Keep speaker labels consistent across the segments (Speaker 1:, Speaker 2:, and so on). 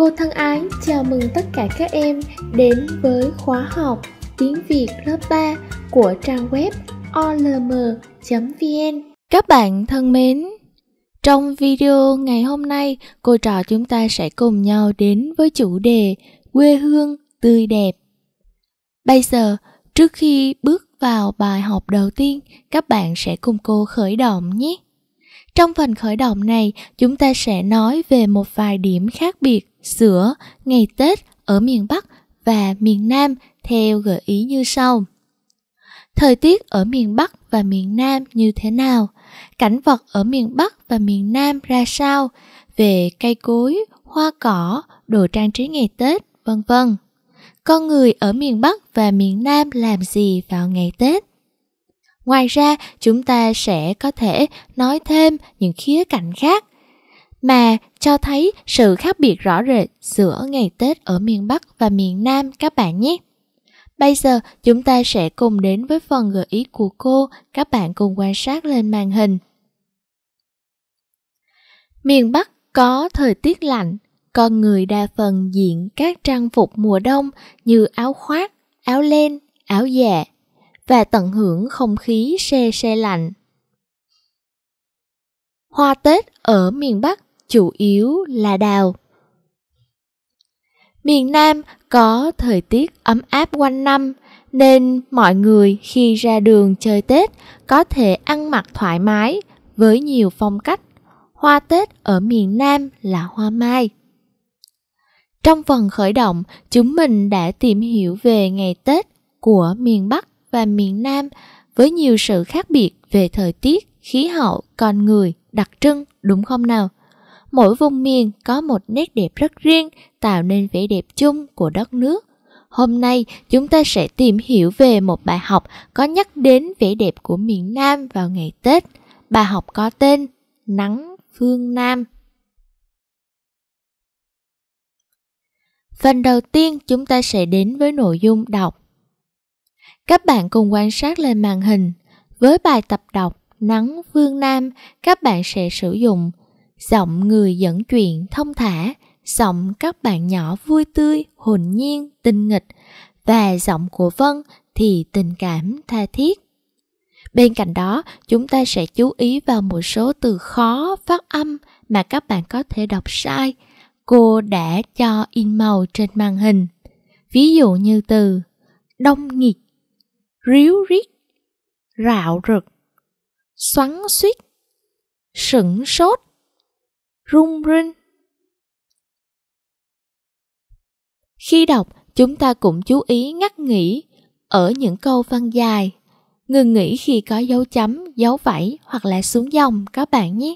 Speaker 1: Cô thân ái chào mừng tất cả các em đến với khóa học tiếng Việt lớp 3 của trang web olm.vn. Các bạn thân mến, trong video ngày hôm nay, cô trò chúng ta sẽ cùng nhau đến với chủ đề quê hương tươi đẹp. Bây giờ, trước khi bước vào bài học đầu tiên, các bạn sẽ cùng cô khởi động nhé. Trong phần khởi động này, chúng ta sẽ nói về một vài điểm khác biệt giữa ngày Tết ở miền Bắc và miền Nam theo gợi ý như sau. Thời tiết ở miền Bắc và miền Nam như thế nào? Cảnh vật ở miền Bắc và miền Nam ra sao? Về cây cối, hoa cỏ, đồ trang trí ngày Tết, vân vân. Con người ở miền Bắc và miền Nam làm gì vào ngày Tết? Ngoài ra, chúng ta sẽ có thể nói thêm những khía cạnh khác mà cho thấy sự khác biệt rõ rệt giữa ngày Tết ở miền Bắc và miền Nam các bạn nhé. Bây giờ chúng ta sẽ cùng đến với phần gợi ý của cô, các bạn cùng quan sát lên màn hình. Miền Bắc có thời tiết lạnh, con người đa phần diện các trang phục mùa đông như áo khoác, áo len, áo dạ, và tận hưởng không khí se se lạnh. Hoa Tết ở miền Bắc chủ yếu là đào. Miền Nam có thời tiết ấm áp quanh năm nên mọi người khi ra đường chơi Tết có thể ăn mặc thoải mái với nhiều phong cách. Hoa Tết ở miền Nam là hoa mai. Trong phần khởi động, chúng mình đã tìm hiểu về ngày Tết của miền Bắc và miền Nam với nhiều sự khác biệt về thời tiết, khí hậu, con người, đặc trưng, đúng không nào? Mỗi vùng miền có một nét đẹp rất riêng tạo nên vẻ đẹp chung của đất nước. Hôm nay chúng ta sẽ tìm hiểu về một bài học có nhắc đến vẻ đẹp của miền Nam vào ngày Tết. Bài học có tên Nắng phương Nam. Phần đầu tiên chúng ta sẽ đến với nội dung đọc các bạn cùng quan sát lên màn hình. Với bài tập đọc Nắng Vương Nam, các bạn sẽ sử dụng giọng người dẫn chuyện thông thả, giọng các bạn nhỏ vui tươi, hồn nhiên, tinh nghịch và giọng của Vân thì tình cảm tha thiết. Bên cạnh đó, chúng ta sẽ chú ý vào một số từ khó phát âm mà các bạn có thể đọc sai. Cô đã cho in màu trên màn hình. Ví dụ như từ đông nghịch ríu riết, rạo rực, xoắn suýt, sửng sốt, rung rinh. Khi đọc, chúng ta cũng chú ý ngắt nghỉ ở những câu văn dài, ngừng nghỉ khi có dấu chấm, dấu phẩy hoặc là xuống dòng các bạn nhé.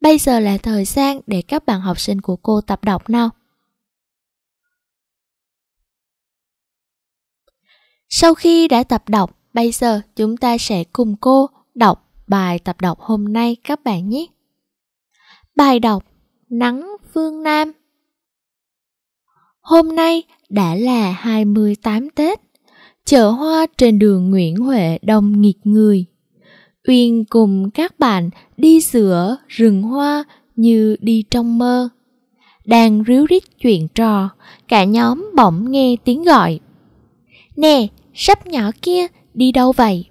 Speaker 1: Bây giờ là thời gian để các bạn học sinh của cô tập đọc nào. Sau khi đã tập đọc, bây giờ chúng ta sẽ cùng cô đọc bài tập đọc hôm nay các bạn nhé. Bài đọc Nắng phương Nam Hôm nay đã là 28 Tết, chợ hoa trên đường Nguyễn Huệ đông nghịt người. Uyên cùng các bạn đi giữa rừng hoa như đi trong mơ. Đang ríu rít chuyện trò, cả nhóm bỗng nghe tiếng gọi. Nè, sắp nhỏ kia đi đâu vậy?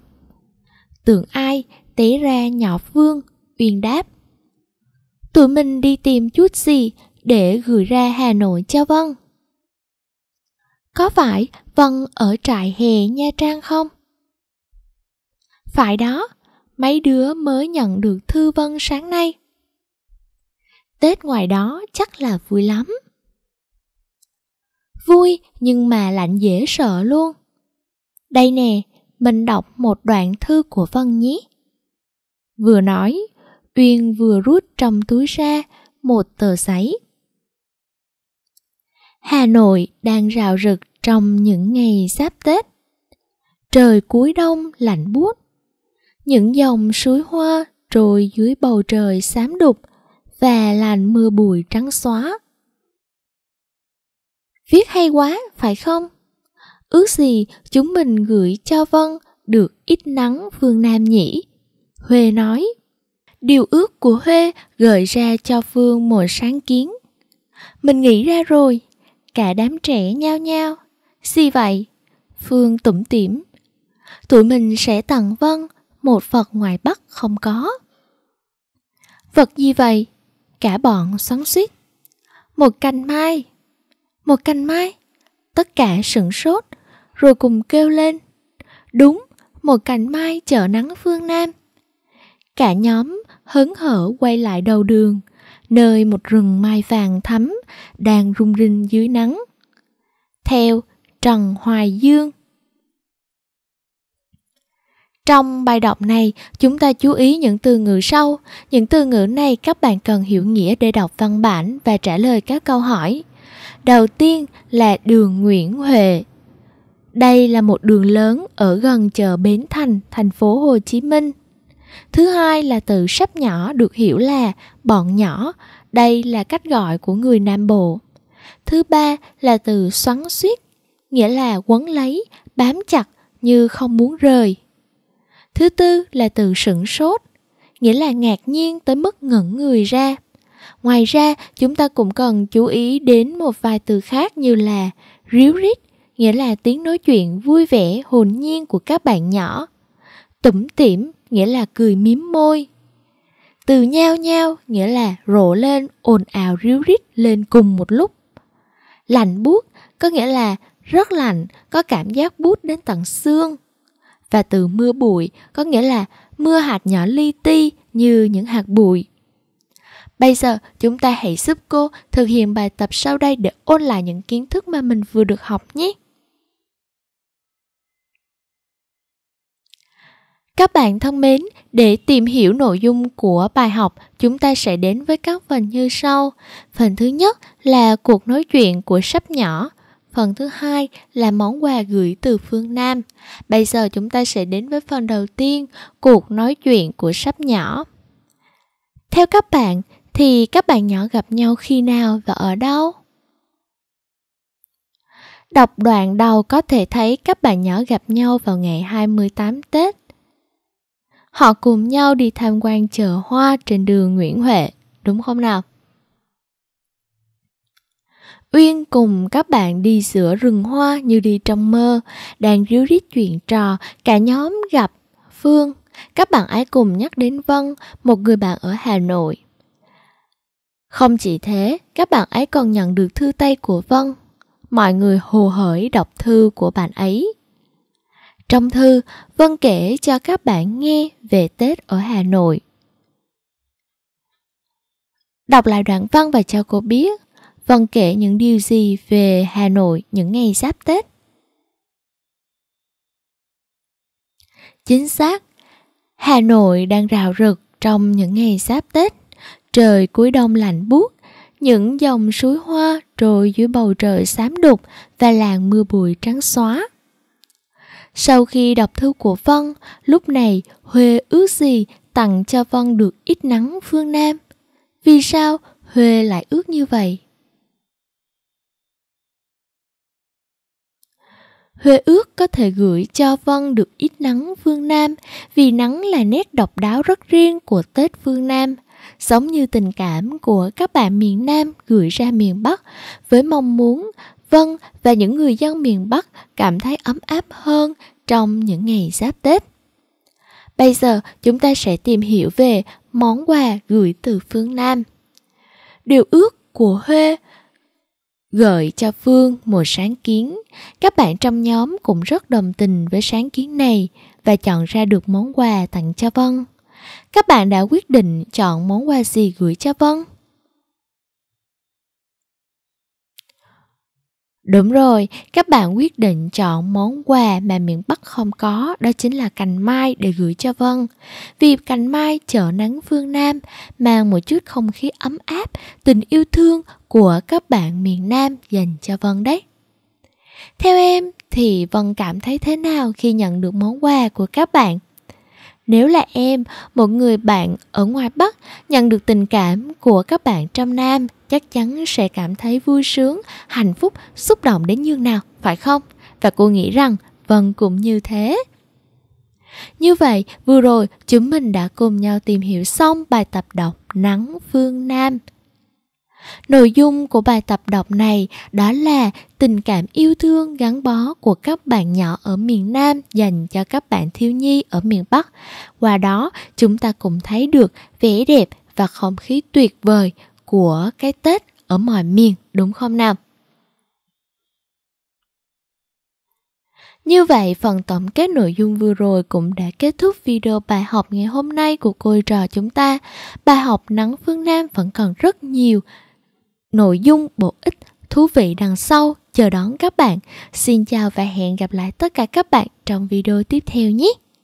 Speaker 1: Tưởng ai, tế ra nhỏ vương, uyên đáp. Tụi mình đi tìm chút gì để gửi ra Hà Nội cho Vân. Có phải Vân ở trại hè Nha Trang không? Phải đó, mấy đứa mới nhận được thư Vân sáng nay. Tết ngoài đó chắc là vui lắm. Vui nhưng mà lạnh dễ sợ luôn. Đây nè, mình đọc một đoạn thư của Vân nhé. Vừa nói, Uyên vừa rút trong túi ra một tờ giấy. Hà Nội đang rào rực trong những ngày sắp Tết. Trời cuối đông lạnh buốt. Những dòng suối hoa trôi dưới bầu trời xám đục và làn mưa bụi trắng xóa. Viết hay quá, phải không? ước gì chúng mình gửi cho Vân được ít nắng phương Nam nhỉ. Huê nói, điều ước của Huê gợi ra cho Phương một sáng kiến. Mình nghĩ ra rồi, cả đám trẻ nhao nhao. Gì vậy? Phương tủm tỉm. Tụi mình sẽ tặng Vân một vật ngoài Bắc không có. Vật gì vậy? Cả bọn xoắn suýt. Một cành mai. Một cành mai? Tất cả sửng sốt rồi cùng kêu lên đúng một cành mai chở nắng phương nam cả nhóm hớn hở quay lại đầu đường nơi một rừng mai vàng thắm đang rung rinh dưới nắng theo trần hoài dương trong bài đọc này, chúng ta chú ý những từ ngữ sau. Những từ ngữ này các bạn cần hiểu nghĩa để đọc văn bản và trả lời các câu hỏi. Đầu tiên là đường Nguyễn Huệ. Đây là một đường lớn ở gần chợ Bến Thành, thành phố Hồ Chí Minh. Thứ hai là từ sắp nhỏ được hiểu là bọn nhỏ, đây là cách gọi của người Nam Bộ. Thứ ba là từ xoắn xuyết nghĩa là quấn lấy, bám chặt như không muốn rời. Thứ tư là từ sửng sốt, nghĩa là ngạc nhiên tới mức ngẩn người ra. Ngoài ra, chúng ta cũng cần chú ý đến một vài từ khác như là ríu rít, nghĩa là tiếng nói chuyện vui vẻ hồn nhiên của các bạn nhỏ tủm tỉm nghĩa là cười mím môi từ nhao nhao nghĩa là rộ lên ồn ào ríu rít lên cùng một lúc lạnh buốt có nghĩa là rất lạnh có cảm giác buốt đến tận xương và từ mưa bụi có nghĩa là mưa hạt nhỏ li ti như những hạt bụi Bây giờ chúng ta hãy giúp cô thực hiện bài tập sau đây để ôn lại những kiến thức mà mình vừa được học nhé. Các bạn thân mến, để tìm hiểu nội dung của bài học, chúng ta sẽ đến với các phần như sau. Phần thứ nhất là cuộc nói chuyện của sắp nhỏ. Phần thứ hai là món quà gửi từ phương Nam. Bây giờ chúng ta sẽ đến với phần đầu tiên, cuộc nói chuyện của sắp nhỏ. Theo các bạn, thì các bạn nhỏ gặp nhau khi nào và ở đâu? Đọc đoạn đầu có thể thấy các bạn nhỏ gặp nhau vào ngày 28 Tết Họ cùng nhau đi tham quan chợ hoa trên đường Nguyễn Huệ, đúng không nào? Uyên cùng các bạn đi giữa rừng hoa như đi trong mơ, đang ríu rít chuyện trò, cả nhóm gặp Phương, các bạn ấy cùng nhắc đến Vân, một người bạn ở Hà Nội. Không chỉ thế, các bạn ấy còn nhận được thư tay của Vân. Mọi người hồ hởi đọc thư của bạn ấy. Trong thư, Vân kể cho các bạn nghe về Tết ở Hà Nội. Đọc lại đoạn văn và cho cô biết Vân kể những điều gì về Hà Nội những ngày giáp Tết. Chính xác, Hà Nội đang rào rực trong những ngày giáp Tết. Trời cuối đông lạnh buốt, những dòng suối hoa trôi dưới bầu trời xám đục và làn mưa bụi trắng xóa. Sau khi đọc thư của Vân, lúc này Huê ước gì tặng cho Vân được ít nắng phương Nam. Vì sao Huê lại ước như vậy? Huê ước có thể gửi cho Vân được ít nắng phương Nam vì nắng là nét độc đáo rất riêng của Tết phương Nam, giống như tình cảm của các bạn miền Nam gửi ra miền Bắc với mong muốn Vân và những người dân miền Bắc cảm thấy ấm áp hơn trong những ngày giáp Tết. Bây giờ chúng ta sẽ tìm hiểu về món quà gửi từ phương Nam. Điều ước của Huê gợi cho Phương một sáng kiến. Các bạn trong nhóm cũng rất đồng tình với sáng kiến này và chọn ra được món quà tặng cho Vân. Các bạn đã quyết định chọn món quà gì gửi cho Vân? Đúng rồi, các bạn quyết định chọn món quà mà miền Bắc không có, đó chính là cành mai để gửi cho Vân. Vì cành mai chở nắng phương Nam mang một chút không khí ấm áp, tình yêu thương của các bạn miền Nam dành cho Vân đấy. Theo em thì Vân cảm thấy thế nào khi nhận được món quà của các bạn? Nếu là em, một người bạn ở ngoài Bắc nhận được tình cảm của các bạn trong Nam chắc chắn sẽ cảm thấy vui sướng, hạnh phúc, xúc động đến như nào, phải không? Và cô nghĩ rằng Vân cũng như thế. Như vậy, vừa rồi chúng mình đã cùng nhau tìm hiểu xong bài tập đọc Nắng Phương Nam Nội dung của bài tập đọc này đó là tình cảm yêu thương gắn bó của các bạn nhỏ ở miền Nam dành cho các bạn thiếu nhi ở miền Bắc. Qua đó, chúng ta cũng thấy được vẻ đẹp và không khí tuyệt vời của cái Tết ở mọi miền, đúng không nào? Như vậy, phần tổng kết nội dung vừa rồi cũng đã kết thúc video bài học ngày hôm nay của cô trò chúng ta. Bài học Nắng Phương Nam vẫn còn rất nhiều nội dung bổ ích, thú vị đằng sau chờ đón các bạn. Xin chào và hẹn gặp lại tất cả các bạn trong video tiếp theo nhé.